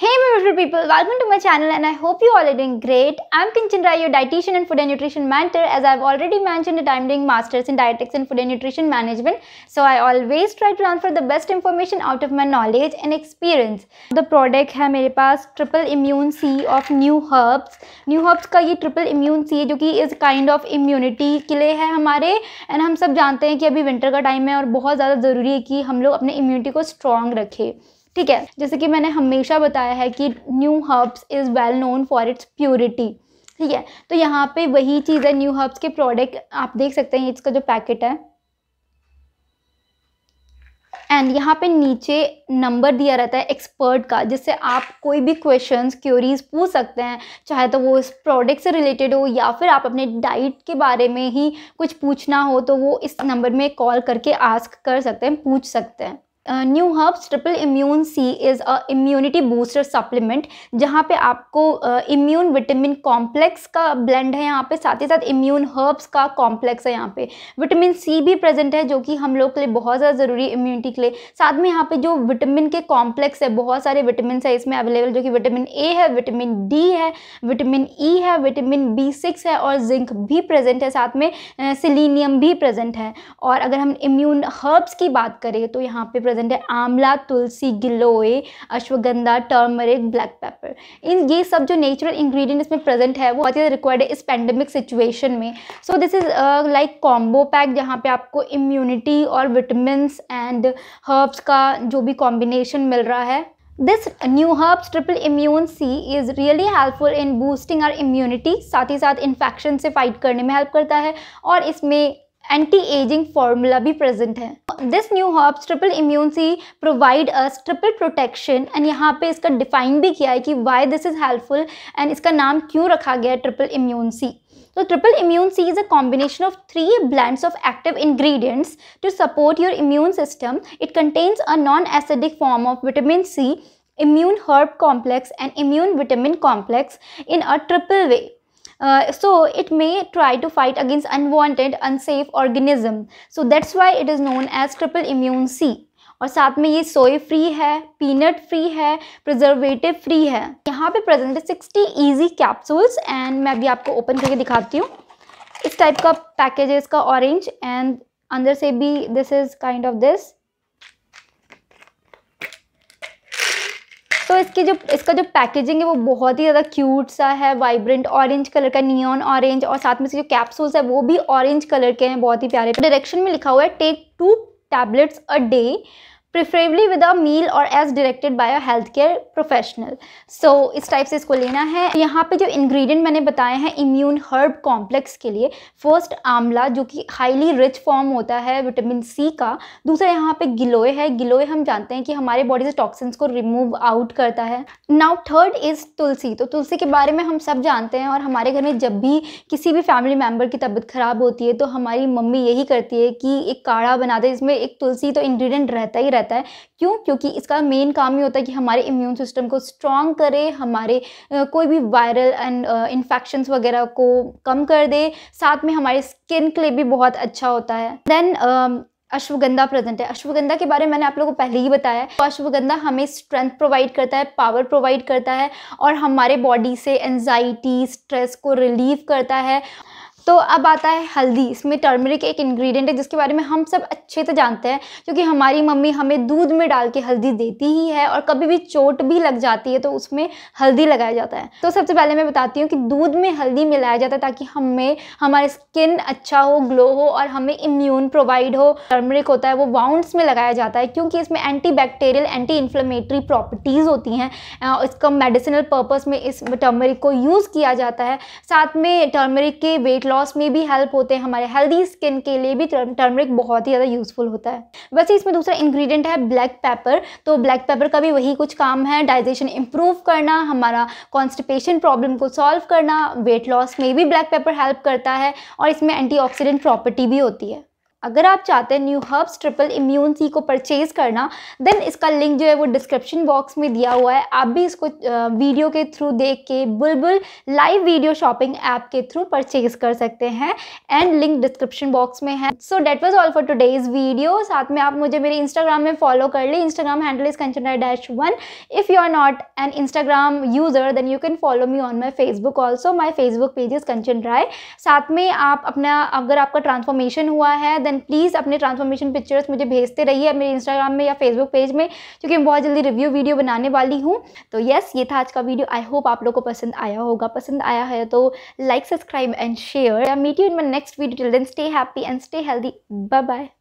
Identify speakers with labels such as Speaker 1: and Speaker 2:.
Speaker 1: Hey my beautiful people, welcome to my channel and I hope you all are doing great. I'm Pinchin Rai, your dietitian and food and nutrition mentor. As I've already mentioned that I'm doing masters in dietetics and food and nutrition management. So I always try to transfer the best information out of my knowledge and experience. The product है मेरे पास triple immune C of new herbs. New herbs का ये triple immune C जो कि is kind of immunity के लिए है हमारे and हम सब जानते हैं कि अभी winter का time है और बहुत ज़्यादा ज़रूरी है कि हम लोग अपने immunity को strong रखें. ठीक है जैसे कि मैंने हमेशा बताया है कि New Herbs is well known for its purity ठीक है तो यहाँ पे वही चीज़ है न्यू हर्ब्स के प्रोडक्ट आप देख सकते हैं इसका जो पैकेट है एंड यहाँ पे नीचे नंबर दिया रहता है एक्सपर्ट का जिससे आप कोई भी क्वेश्चंस क्यूरीज पूछ सकते हैं चाहे तो वो इस प्रोडक्ट से रिलेटेड हो या फिर आप अपने डाइट के बारे में ही कुछ पूछना हो तो वो इस नंबर में कॉल करके आस्क कर सकते हैं पूछ सकते हैं New Herbs triple immune C is a immunity booster supplement जहाँ पे आपको इम्यून विटामिन कॉम्प्लेक्स का ब्लेंड है यहाँ पे साथ ही साथ इम्यून हर्ब्स का कॉम्प्लेक्स है यहाँ पे विटामिन सी भी प्रेजेंट है जो कि हम लोग के लिए बहुत ज़्यादा ज़रूरी इम्यूनिटी के लिए साथ में यहाँ पे जो विटामिन के कॉम्प्लेक्स है बहुत सारे विटामिन है इसमें अवेलेबल जो कि विटामिन ए है विटामिन डी है विटामिन ई e है विटामिन बी सिक्स है और जिंक भी प्रेजेंट है साथ में सिलीनियम भी प्रेजेंट है और अगर हम इम्यून हर्ब्स की बात करें तो यहाँ पे प्रेजेंट प्रेजेंट है तुलसी गिलोय अश्वगंधा टर्मरिक ब्लैक पेपर इन ये सब जो नेचुरल इंग्रेडिएंट इसमें प्रेजेंट है वो बहुत ही रिक्वायर्ड है इस पेंडेमिक सिचुएशन में so this is like combo pack जहाँ पे आपको इम्यूनिटी और विटामिन एंड हर्ब्स का जो भी कॉम्बिनेशन मिल रहा है this New Herbs triple immune C is really helpful in boosting our immunity साथ ही साथ इन्फेक्शन से फाइट करने में हेल्प करता है और इसमें एंटी एजिंग फॉर्मूला भी प्रेजेंट है this New Herbs triple immune C provide us triple protection and यहाँ पे इसका डिफाइन भी किया है कि why this is helpful and इसका नाम क्यों रखा गया है ट्रिपल इम्यून सी तो triple immune C is a combination of three blends of active ingredients to support your immune system it contains a non acidic form of vitamin C immune herb complex and immune vitamin complex in a triple way so uh, so it may try to fight against unwanted unsafe organism so that's why it is known as triple immune c और साथ में ये soy free है peanut free है preservative free है यहाँ पे present है 60 इजी कैप्सूल्स एंड मैं अभी आपको ओपन करके दिखाती हूँ इस टाइप का पैकेज है इसका ऑरेंज एंड अंदर से भी this is kind of this तो इसकी जो इसका जो पैकेजिंग है वो बहुत ही ज़्यादा क्यूट सा है वाइब्रेंट ऑरेंज कलर का नियॉन ऑरेंज और साथ में इसके जो कैप्सूल्स है वो भी ऑरेंज कलर के हैं बहुत ही प्यारे डायरेक्शन में लिखा हुआ है take two tablets a day preferably with a meal और as directed by a health care professional so इस टाइप से इसको लेना है यहाँ पे जो इंग्रेडिएंट मैंने बताए हैं इम्यून हर्ब कॉम्प्लेक्स के लिए फर्स्ट आंवला जो कि हाईली रिच फॉर्म होता है विटामिन सी का दूसरा यहाँ पे गिलोय है गिलोय हम जानते हैं कि हमारे बॉडी से टॉक्सिन्स को रिमूव आउट करता है नाउ थर्ड इज़ तुलसी तो तुलसी के बारे में हम सब जानते हैं और हमारे घर में जब भी किसी भी फैमिली मेम्बर की तबीयत ख़राब होती है तो हमारी मम्मी यही करती है कि एक काढ़ा बना दे इसमें एक तुलसी तो इन्ग्रीडियंट रहता ही रहता रहता है क्यों क्योंकि इसका मेन काम ही होता है कि हमारे इम्यून सिस्टम को स्ट्रॉन्ग करे हमारे कोई भी वायरल एंड इन्फेक्शंस वगैरह को कम कर दे साथ में हमारे स्किन के लिए भी बहुत अच्छा होता है देन अश्वगंधा प्रेजेंट है अश्वगंधा के बारे में मैंने आप लोगों को पहले ही बताया तो अश्वगंधा हमें स्ट्रेंथ प्रोवाइड करता है पावर प्रोवाइड करता है और हमारे बॉडी से एनजाइटी स्ट्रेस को रिलीव करता है तो अब आता है हल्दी इसमें टर्मरिक एक इंग्रेडिएंट है जिसके बारे में हम सब अच्छे से जानते हैं क्योंकि हमारी मम्मी हमें दूध में डाल के हल्दी देती ही है और कभी भी चोट भी लग जाती है तो उसमें हल्दी लगाया जाता है तो सबसे पहले मैं बताती हूँ कि दूध में हल्दी मिलाया जाता है ताकि हमें हमारी स्किन अच्छा हो ग्लो हो और हमें इम्यून प्रोवाइड हो टर्मरिक होता है वो बाउंड्स में लगाया जाता है क्योंकि इसमें anti bacterial anti inflammatory properties होती हैं इसका मेडिसिनल पर्पज़ में इस टर्मरिक को यूज़ किया जाता है साथ में टर्मरिक के वेट लॉस लॉस में भी हेल्प होते हैं हमारे हेल्दी स्किन के लिए भी टर्मरिक बहुत ही ज़्यादा यूज़फुल होता है वैसे इसमें दूसरा इंग्रेडिएंट है ब्लैक पेपर तो ब्लैक पेपर का भी वही कुछ काम है डाइजेशन इम्प्रूव करना हमारा कॉन्स्टिपेशन प्रॉब्लम को सॉल्व करना वेट लॉस में भी ब्लैक पेपर हेल्प करता है और इसमें एंटी प्रॉपर्टी भी होती है अगर आप चाहते हैं New Herbs triple immune C को परचेज़ करना देन इसका लिंक जो है वो डिस्क्रिप्शन बॉक्स में दिया हुआ है आप भी इसको वीडियो के थ्रू देख के Bulbul live video shopping app के थ्रू परचेज़ कर सकते हैं एंड लिंक डिस्क्रिप्शन बॉक्स में है so that was all for today's video साथ में आप मुझे मेरे इंस्टाग्राम में फॉलो कर ले Instagram handle is Kanchana dash one if you are not an Instagram user then you can follow me on my Facebook also my Facebook page is Kanchan Rai साथ में आप अपना अगर आपका ट्रांसफॉर्मेशन हुआ है देन प्लीज़ अपने ट्रांसफॉर्मेशन पिक्चर्स मुझे भेजते रहिए मेरे इंस्टाग्राम में या फेसबुक पेज में क्योंकि मैं बहुत जल्दी रिव्यू वीडियो बनाने वाली हूँ तो येस ये था आज का वीडियो आई होप आप लोग को पसंद आया होगा पसंद आया है तो like subscribe and share meet you in my next video till then stay happy and stay healthy bye bye